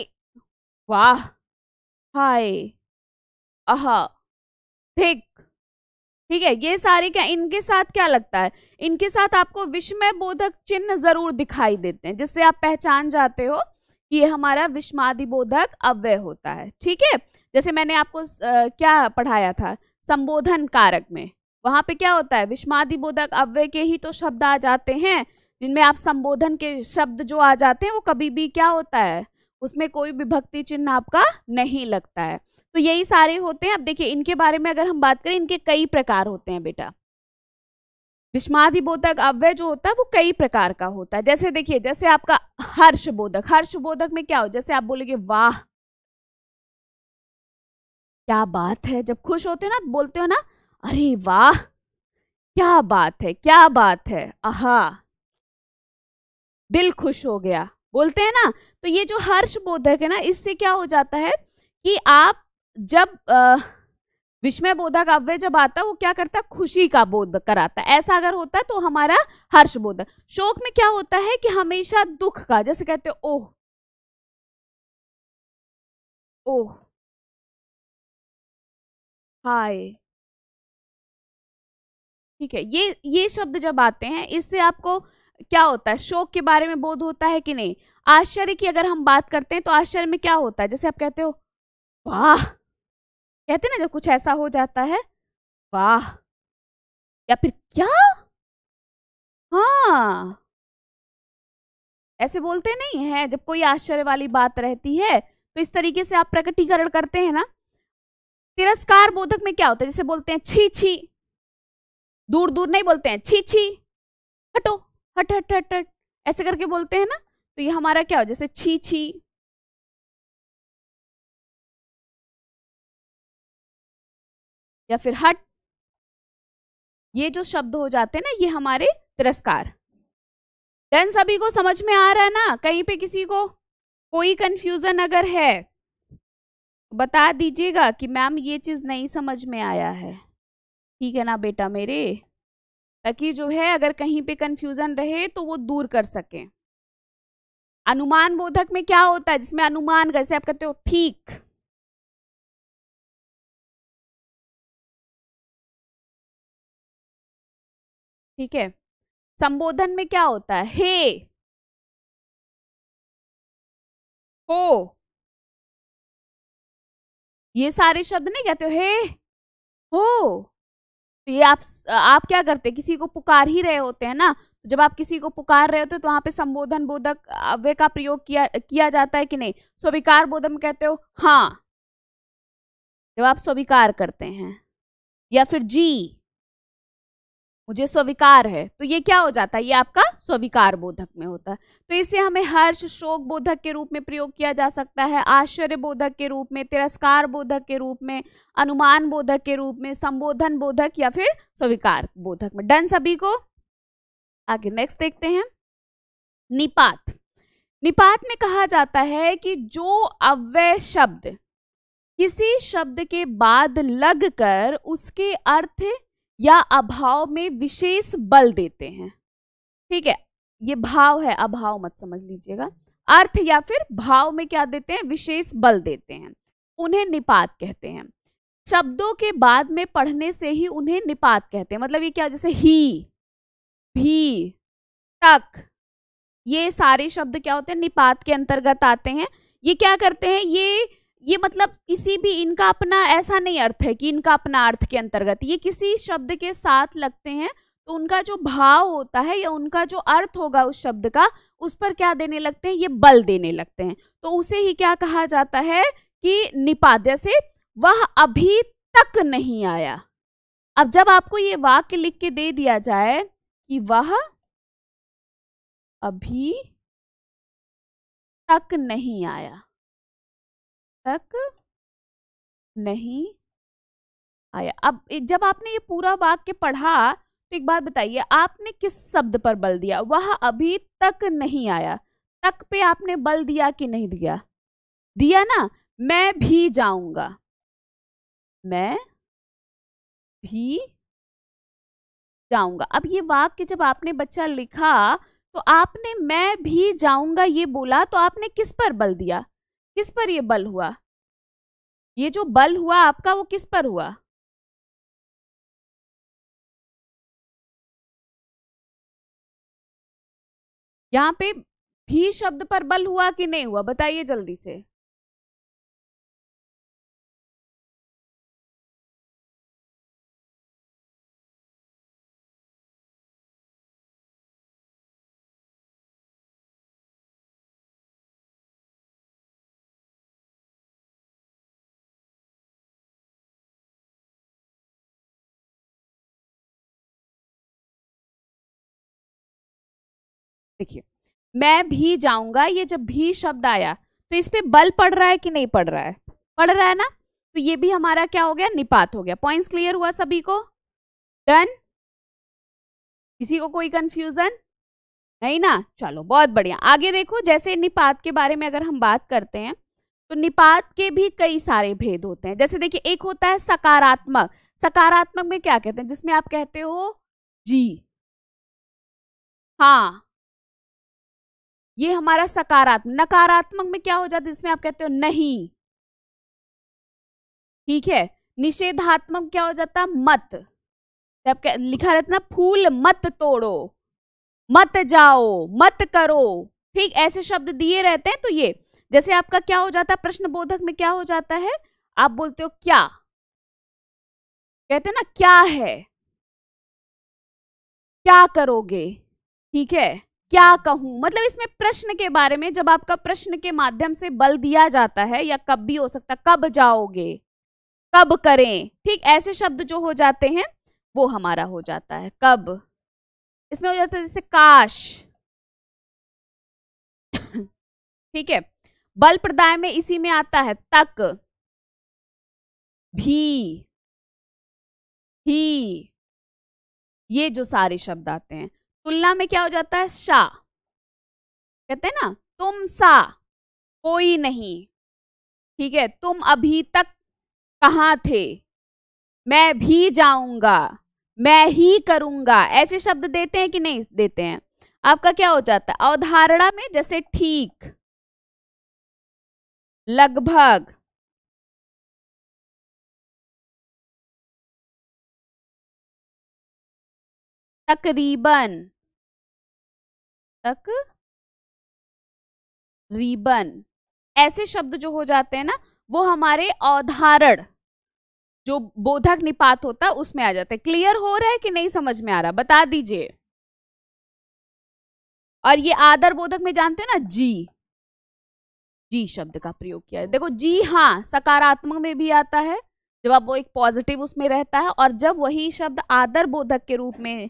वाह हाय अह ठीक ठीक है ये सारे क्या इनके साथ क्या लगता है इनके साथ आपको विषमय बोधक चिन्ह जरूर दिखाई देते हैं जिससे आप पहचान जाते हो कि ये हमारा विषमादि बोधक अव्यय होता है ठीक है जैसे मैंने आपको आ, क्या पढ़ाया था संबोधन कारक में वहाँ पे क्या होता है विषमादि बोधक अव्यय के ही तो शब्द आ जाते हैं जिनमें आप संबोधन के शब्द जो आ जाते हैं वो कभी भी क्या होता है उसमें कोई विभक्ति चिन्ह आपका नहीं लगता है तो यही सारे होते हैं अब देखिए इनके बारे में अगर हम बात करें इनके कई प्रकार होते हैं बेटा विस्मादि बोधक अव्यय जो होता है वो कई प्रकार का होता है जैसे देखिए जैसे आपका हर्ष बोधक हर्ष बोधक में क्या हो जैसे आप बोलेंगे वाह क्या बात है जब खुश होते हो ना बोलते हो ना अरे वाह क्या बात है क्या बात है आहा दिल खुश हो गया बोलते हैं ना तो ये जो हर्ष बोधक है ना इससे क्या हो जाता है कि आप जब आ, विस्मय बोधक अव्य जब आता है वो क्या करता है खुशी का बोध कराता है ऐसा अगर होता है तो हमारा हर्ष बोधक शोक में क्या होता है कि हमेशा दुख का जैसे कहते हो ओह ओह हाय ठीक है ये ये शब्द जब आते हैं इससे आपको क्या होता है शोक के बारे में बोध होता है कि नहीं आश्चर्य की अगर हम बात करते हैं तो आश्चर्य में क्या होता है जैसे आप कहते हो वाह कहते ना जब कुछ ऐसा हो जाता है वाह या फिर क्या हाँ ऐसे बोलते नहीं है जब कोई आश्चर्य वाली बात रहती है तो इस तरीके से आप प्रकटीकरण करते हैं ना तिरस्कार बोधक में क्या होता है जैसे बोलते हैं छी छी दूर दूर नहीं बोलते हैं छी छी हटो हट हट हट हट ऐसे करके बोलते हैं ना तो ये हमारा क्या हो जैसे छी छी या फिर हट ये जो शब्द हो जाते हैं ना ये हमारे तिरस्कार देन सभी को समझ में आ रहा है ना कहीं पे किसी को कोई कंफ्यूजन अगर है बता दीजिएगा कि मैम ये चीज़ नहीं समझ में आया है ठीक है ना बेटा मेरे ताकि जो है अगर कहीं पे कन्फ्यूज़न रहे तो वो दूर कर सकें अनुमान बोधक में क्या होता है जिसमें अनुमान कर से आप कहते हो ठीक ठीक है संबोधन में क्या होता है हे हो ये सारे शब्द नहीं कहते हे हो तो ये आप आप क्या करते किसी को पुकार ही रहे होते हैं ना तो जब आप किसी को पुकार रहे होते हैं तो वहां पे संबोधन बोधक अव्य का प्रयोग किया किया जाता है कि नहीं स्वीकार बोधम कहते हो हाँ जब आप स्वीकार करते हैं या फिर जी मुझे स्वीकार है तो ये क्या हो जाता है ये आपका स्वीकार बोधक में होता है तो इसे हमें हर्ष शोक बोधक के रूप में प्रयोग किया जा सकता है आश्चर्य बोधक के रूप में तिरस्कार बोधक के रूप में अनुमान बोधक के रूप में संबोधन बोधक या फिर स्वीकार बोधक में डन सभी को आगे नेक्स्ट देखते हैं निपात निपात में कहा जाता है कि जो अव्यय शब्द किसी शब्द के बाद लगकर उसके अर्थ या अभाव में विशेष बल देते हैं ठीक है ये भाव है अभाव मत समझ लीजिएगा अर्थ या फिर भाव में क्या देते हैं विशेष बल देते हैं उन्हें निपात कहते हैं शब्दों के बाद में पढ़ने से ही उन्हें निपात कहते हैं मतलब ये क्या जैसे ही भी तक ये सारे शब्द क्या होते हैं निपात के अंतर्गत आते हैं ये क्या करते हैं ये ये मतलब किसी भी इनका अपना ऐसा नहीं अर्थ है कि इनका अपना अर्थ के अंतर्गत ये किसी शब्द के साथ लगते हैं तो उनका जो भाव होता है या उनका जो अर्थ होगा उस शब्द का उस पर क्या देने लगते हैं ये बल देने लगते हैं तो उसे ही क्या कहा जाता है कि निपाद्य से वह अभी तक नहीं आया अब जब आपको ये वाक्य लिख के दे दिया जाए कि वह अभी तक नहीं आया तक नहीं आया अब जब आपने ये पूरा वाक्य पढ़ा तो एक बात बताइए आपने किस शब्द पर बल दिया वह अभी तक नहीं आया तक पे आपने बल दिया कि नहीं दिया दिया ना मैं भी जाऊंगा मैं भी जाऊंगा अब ये वाक्य जब आपने बच्चा लिखा तो आपने मैं भी जाऊंगा ये बोला तो आपने किस पर बल दिया किस पर ये बल हुआ ये जो बल हुआ आपका वो किस पर हुआ यहां पे भी शब्द पर बल हुआ कि नहीं हुआ बताइए जल्दी से देखिए मैं भी जाऊंगा ये जब भी शब्द आया तो इस पर बल पड़ रहा है कि नहीं पड़ रहा है पड़ रहा है ना तो ये भी हमारा क्या हो गया निपात हो गया पॉइंट्स क्लियर हुआ सभी को डन किसी को कोई कंफ्यूजन नहीं ना चलो बहुत बढ़िया आगे देखो जैसे निपात के बारे में अगर हम बात करते हैं तो निपात के भी कई सारे भेद होते हैं जैसे देखिए एक होता है सकारात्मक सकारात्मक में क्या कहते हैं जिसमें आप कहते हो जी हाँ ये हमारा सकारात्मक नकारात्मक में क्या हो जाता है इसमें आप कहते हो नहीं ठीक है निषेधात्मक क्या हो जाता मत जब तो कह, लिखा रहता ना फूल मत तोड़ो मत जाओ मत करो ठीक ऐसे शब्द दिए रहते हैं तो ये जैसे आपका क्या हो जाता है प्रश्न बोधक में क्या हो जाता है आप बोलते हो क्या कहते ना क्या है क्या करोगे ठीक है क्या कहूं मतलब इसमें प्रश्न के बारे में जब आपका प्रश्न के माध्यम से बल दिया जाता है या कब भी हो सकता कब जाओगे कब करें ठीक ऐसे शब्द जो हो जाते हैं वो हमारा हो जाता है कब इसमें हो जाता है जैसे काश ठीक है बल प्रदाय में इसी में आता है तक भी ही ये जो सारे शब्द आते हैं तुलना में क्या हो जाता है शा कहते हैं ना तुम सा कोई नहीं ठीक है तुम अभी तक कहाँ थे मैं भी जाऊंगा मैं ही करूंगा ऐसे शब्द देते हैं कि नहीं देते हैं आपका क्या हो जाता है अवधारणा में जैसे ठीक लगभग तकरीबन तक रिबन ऐसे शब्द जो हो जाते हैं ना वो हमारे अवधारण जो बोधक निपात होता है उसमें आ जाता है क्लियर हो रहा है कि नहीं समझ में आ रहा बता दीजिए और ये आदर बोधक में जानते हो ना जी जी शब्द का प्रयोग किया है देखो जी हाँ सकारात्मक में भी आता है जब आप वो एक पॉजिटिव उसमें रहता है और जब वही शब्द आदर बोधक के रूप में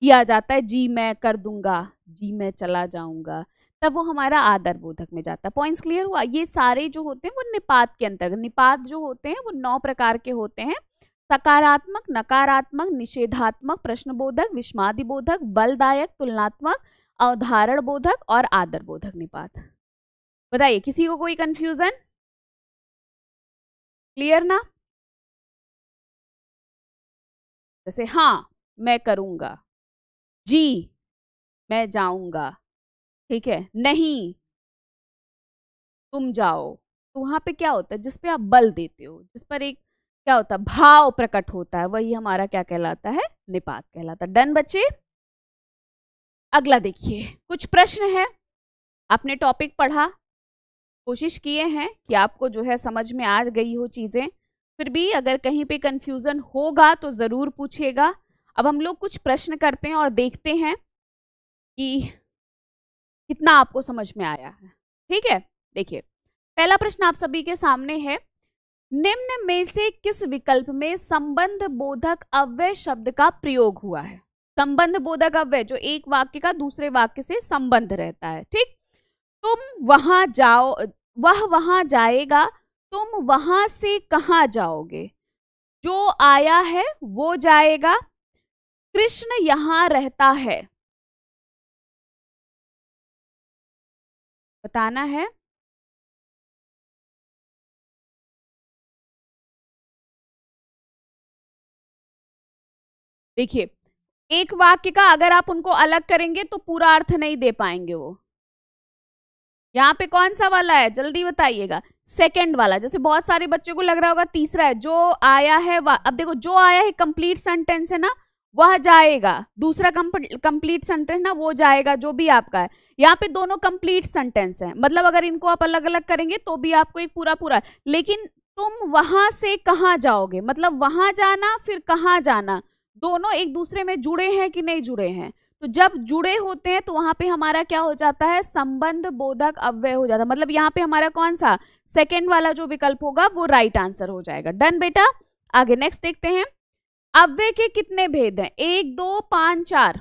किया जाता है जी मैं कर दूंगा जी मैं चला जाऊंगा तब वो हमारा आदर बोधक में जाता है पॉइंट्स क्लियर हुआ ये सारे जो होते हैं वो निपात के अंतर्गत निपात जो होते हैं वो नौ प्रकार के होते हैं सकारात्मक नकारात्मक निषेधात्मक प्रश्नबोधक बोधक बलदायक तुलनात्मक अवधारण बोधक और आदर बोधक निपात बताइए किसी को कोई कंफ्यूजन क्लियर ना जैसे हाँ मैं करूंगा जी मैं जाऊंगा ठीक है नहीं तुम जाओ तो वहां पे क्या होता है जिस पे आप बल देते हो जिस पर एक क्या होता है भाव प्रकट होता है वही हमारा क्या कहलाता है निपात कहलाता है डन बच्चे अगला देखिए कुछ प्रश्न है आपने टॉपिक पढ़ा कोशिश किए हैं कि आपको जो है समझ में आ गई हो चीज़ें फिर भी अगर कहीं पे कंफ्यूजन होगा तो ज़रूर पूछिएगा अब हम लोग कुछ प्रश्न करते हैं और देखते हैं कि कितना आपको समझ में आया है ठीक है देखिए पहला प्रश्न आप सभी के सामने है निम्न में से किस विकल्प में संबंध बोधक अव्यय शब्द का प्रयोग हुआ है संबंध बोधक अव्यय जो एक वाक्य का दूसरे वाक्य से संबंध रहता है ठीक तुम वहां जाओ वह वहां जाएगा तुम वहां से कहां जाओगे जो आया है वो जाएगा कृष्ण यहां रहता है बताना है देखिए एक वाक्य का अगर आप उनको अलग करेंगे तो पूरा अर्थ नहीं दे पाएंगे वो यहां पे कौन सा वाला है जल्दी बताइएगा सेकंड वाला जैसे बहुत सारे बच्चों को लग रहा होगा तीसरा है जो आया है अब देखो जो आया है कंप्लीट सेंटेंस है ना वह जाएगा दूसरा कंप्लीट सेंटेंस ना वो जाएगा जो भी आपका है यहाँ पे दोनों कंप्लीट सेंटेंस है मतलब अगर इनको आप अलग अलग करेंगे तो भी आपको एक पूरा पूरा लेकिन तुम वहां से कहाँ जाओगे मतलब वहां जाना फिर कहाँ जाना दोनों एक दूसरे में जुड़े हैं कि नहीं जुड़े हैं तो जब जुड़े होते हैं तो वहां पे हमारा क्या हो जाता है संबंध बोधक अव्यय हो जाता है मतलब यहाँ पे हमारा कौन सा सेकेंड वाला जो विकल्प होगा वो राइट आंसर हो जाएगा डन बेटा आगे नेक्स्ट देखते हैं अव्यय के कितने भेद हैं एक दो पांच चार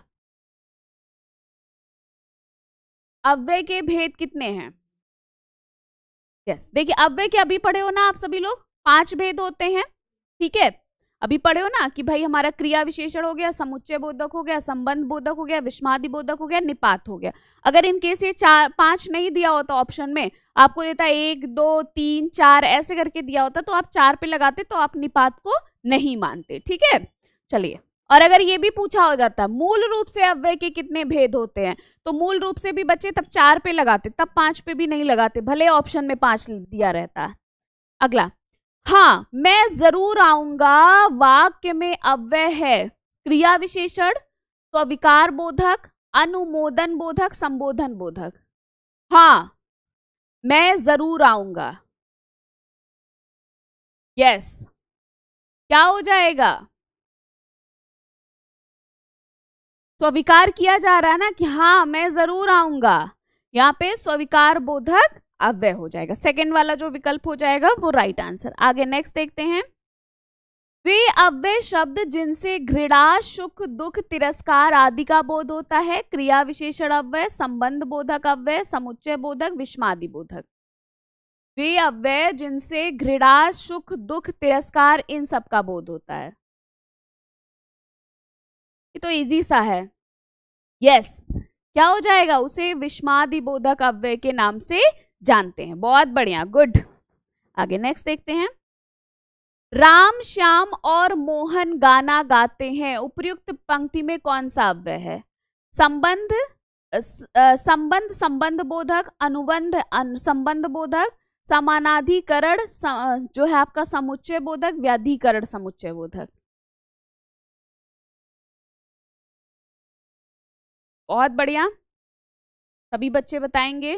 अव्यय के भेद कितने हैं यस देखिए अव्यय के अभी पढ़े हो ना आप सभी लोग पांच भेद होते हैं ठीक है अभी पढ़े हो ना कि भाई हमारा क्रिया विशेषण हो गया समुच्चय बोधक हो गया संबंध बोधक हो गया विषमादि बोधक हो गया निपात हो गया अगर इनकेस ये चार पांच नहीं दिया होता ऑप्शन में आपको देता एक दो तीन चार ऐसे करके दिया होता तो आप चार पे लगाते तो आप निपात को नहीं मानते ठीक है चलिए और अगर ये भी पूछा हो जाता मूल रूप से अव्यय के कितने भेद होते हैं तो मूल रूप से भी बच्चे तब चार पे लगाते तब पांच पे भी नहीं लगाते भले ऑप्शन में पांच दिया रहता है अगला हाँ मैं जरूर आऊंगा वाक्य में अव्यय है क्रिया विशेषण तो बोधक अनुमोदन बोधक संबोधन बोधक हाँ मैं जरूर आऊंगा यस yes, क्या हो जाएगा स्वीकार किया जा रहा है ना कि हाँ मैं जरूर आऊंगा यहाँ पे स्वीकार बोधक अव्यय हो जाएगा सेकंड वाला जो विकल्प हो जाएगा वो राइट आंसर आगे नेक्स्ट देखते हैं वे अव्यय शब्द जिनसे घृणा सुख दुख तिरस्कार आदि का बोध होता है क्रिया विशेषण अव्यय संबंध बोधक अव्यय समुच्चय बोधक विषमादि बोधक वे अव्यय जिनसे घृणा सुख दुख तिरस्कार इन सब का बोध होता है ये तो इजी सा है यस yes. क्या हो जाएगा उसे विषमादि बोधक अव्यय के नाम से जानते हैं बहुत बढ़िया गुड आगे नेक्स्ट देखते हैं राम श्याम और मोहन गाना गाते हैं उपयुक्त पंक्ति में कौन सा अव्यय है संबंध संबंध संबंध बोधक अनुबंध अन, संबंध बोधक समानाधिकरण जो है आपका समुच्चय बोधक व्याधिकरण समुच्चय बोधक बहुत बढ़िया सभी बच्चे बताएंगे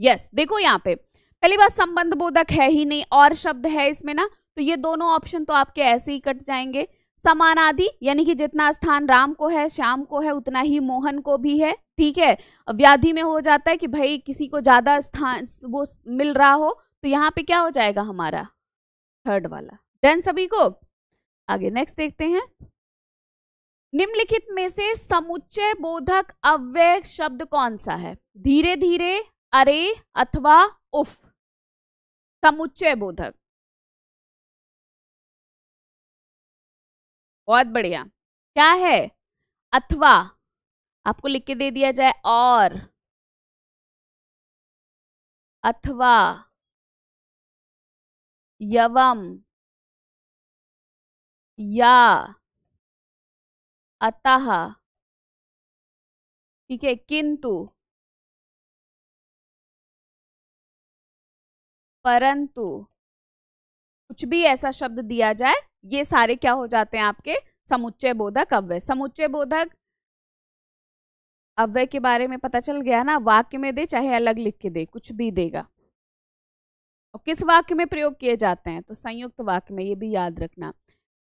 यस देखो यहाँ पे पहली बात संबंध बोधक है ही नहीं और शब्द है इसमें ना तो ये दोनों ऑप्शन तो आपके ऐसे ही कट जाएंगे समानाधि यानी कि जितना स्थान राम को है श्याम को है उतना ही मोहन को भी है ठीक है व्याधि में हो जाता है कि भाई किसी को ज्यादा स्थान वो मिल रहा हो तो यहाँ पे क्या हो जाएगा हमारा थर्ड वाला डन सभी को आगे नेक्स्ट देखते हैं निम्नलिखित में से समुच्चय बोधक अव्यय शब्द कौन सा है धीरे धीरे अरे अथवा उफ समुच्चय बोधक बहुत बढ़िया क्या है अथवा आपको लिख के दे दिया जाए और अथवा यवम या अतः ठीक है किंतु परंतु कुछ भी ऐसा शब्द दिया जाए ये सारे क्या हो जाते हैं आपके समुच्चय बोधक अव्यय समुच्चय बोधक अव्यय के बारे में पता चल गया ना वाक्य में दे चाहे अलग लिख के दे कुछ भी देगा और किस वाक्य में प्रयोग किए जाते हैं तो संयुक्त वाक्य में ये भी याद रखना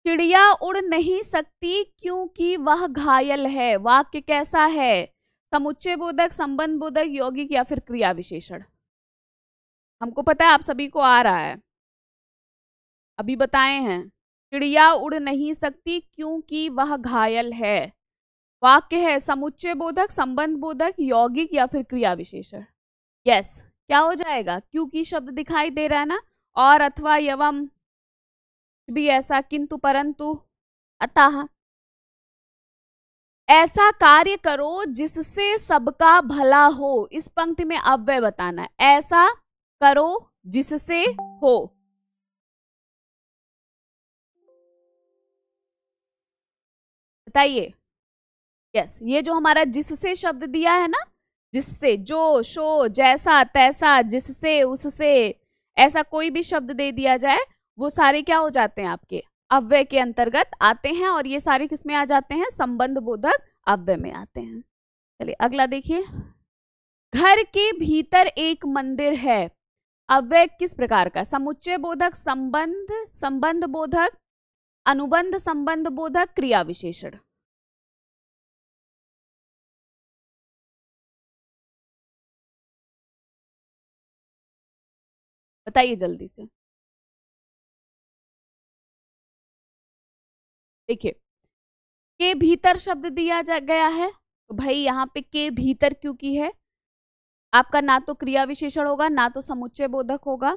चिड़िया उड़ नहीं सकती क्योंकि वह घायल है वाक्य कैसा है समुच्चय बोधक संबंध बोधक यौगिक या फिर क्रिया विशेषण हमको पता है आप सभी को आ रहा है अभी बताए हैं चिड़िया उड़ नहीं सकती क्योंकि वह घायल है वाक्य है समुच्चय बोधक संबंध बोधक यौगिक या फिर क्रिया विशेषण यस yes. क्या हो जाएगा क्योंकि शब्द दिखाई दे रहा है ना और अथवा यवम भी ऐसा किंतु परंतु अतः ऐसा कार्य करो जिससे सबका भला हो इस पंक्ति में अव्यय बताना है ऐसा करो जिससे हो बताइए यस yes, ये जो हमारा जिससे शब्द दिया है ना जिससे जो शो जैसा तैसा जिससे उससे ऐसा कोई भी शब्द दे दिया जाए वो सारे क्या हो जाते हैं आपके अव्यय के अंतर्गत आते हैं और ये सारे किसमें आ जाते हैं संबंध बोधक अव्यय में आते हैं चलिए अगला देखिए घर के भीतर एक मंदिर है अव्यय किस प्रकार का समुच्चय बोधक संबंध संबंध बोधक अनुबंध संबंध बोधक क्रिया विशेषण बताइए जल्दी से देखिए के भीतर शब्द दिया जा गया है तो भाई यहाँ पे के भीतर की है आपका ना तो क्रिया विशेषण होगा ना तो समुच्चय बोधक होगा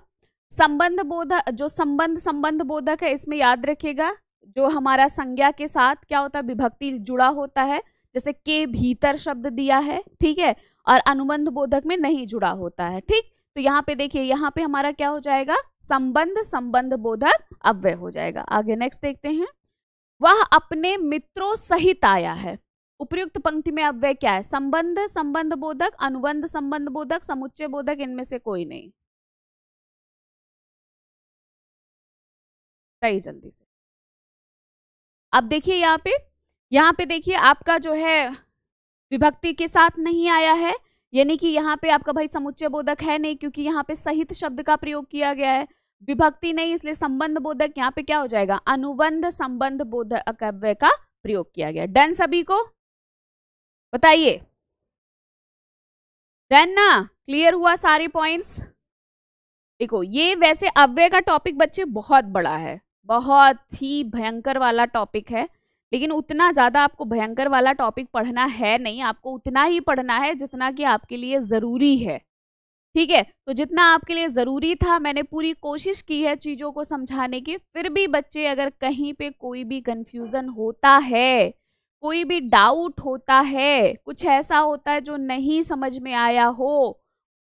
संबंध बोधक जो संबंध संबंध बोधक है इसमें याद रखिएगा जो हमारा संज्ञा के साथ क्या होता है विभक्ति जुड़ा होता है जैसे के भीतर शब्द दिया है ठीक है और अनुबंध बोधक में नहीं जुड़ा होता है ठीक तो यहाँ पे देखिए यहाँ पे हमारा क्या हो जाएगा संबंध संबंध बोधक अव्यय हो जाएगा आगे नेक्स्ट देखते हैं वह अपने मित्रों सहित आया है उपयुक्त पंक्ति में अव्यय क्या है संबंध संबंध बोधक अनुबंध संबंध बोधक समुच्चय बोधक इनमें से कोई नहीं सही जल्दी से अब देखिए यहाँ पे यहाँ पे देखिए आपका जो है विभक्ति के साथ नहीं आया है यानी कि यहाँ पे आपका भाई समुच्चय बोधक है नहीं क्योंकि यहाँ पे सहित शब्द का प्रयोग किया गया है विभक्ति नहीं इसलिए संबंध बोधक यहाँ पे क्या हो जाएगा अनुबंध संबंध बोधक का प्रयोग किया गया डन सभी को बताइए डन ना क्लियर हुआ सारे पॉइंट्स देखो ये वैसे अव्यय का टॉपिक बच्चे बहुत बड़ा है बहुत ही भयंकर वाला टॉपिक है लेकिन उतना ज़्यादा आपको भयंकर वाला टॉपिक पढ़ना है नहीं आपको उतना ही पढ़ना है जितना कि आपके लिए ज़रूरी है ठीक है तो जितना आपके लिए ज़रूरी था मैंने पूरी कोशिश की है चीज़ों को समझाने की फिर भी बच्चे अगर कहीं पे कोई भी कन्फ्यूज़न होता है कोई भी डाउट होता है कुछ ऐसा होता है जो नहीं समझ में आया हो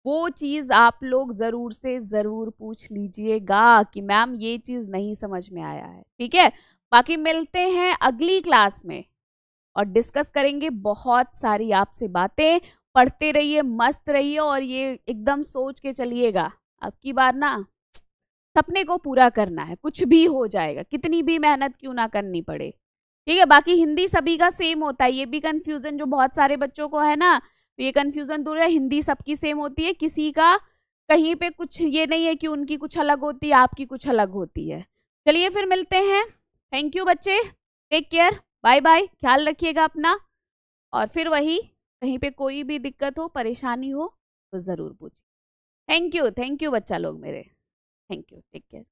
वो चीज़ आप लोग ज़रूर से ज़रूर पूछ लीजिएगा कि मैम ये चीज़ नहीं समझ में आया है ठीक है बाकी मिलते हैं अगली क्लास में और डिस्कस करेंगे बहुत सारी आपसे बातें पढ़ते रहिए मस्त रहिए और ये एकदम सोच के चलिएगा अब की बार ना सपने को पूरा करना है कुछ भी हो जाएगा कितनी भी मेहनत क्यों ना करनी पड़े ठीक है बाकी हिंदी सभी का सेम होता है ये भी कन्फ्यूज़न जो बहुत सारे बच्चों को है ना तो ये कन्फ्यूज़न दूर है हिंदी सबकी सेम होती है किसी का कहीं पे कुछ ये नहीं है कि उनकी कुछ अलग होती है आपकी कुछ अलग होती है चलिए फिर मिलते हैं थैंक यू बच्चे टेक केयर बाय बाय ख्याल रखिएगा अपना और फिर वही कहीं पे कोई भी दिक्कत हो परेशानी हो तो ज़रूर पूछिए थैंक यू थैंक यू बच्चा लोग मेरे थैंक यू टेक केयर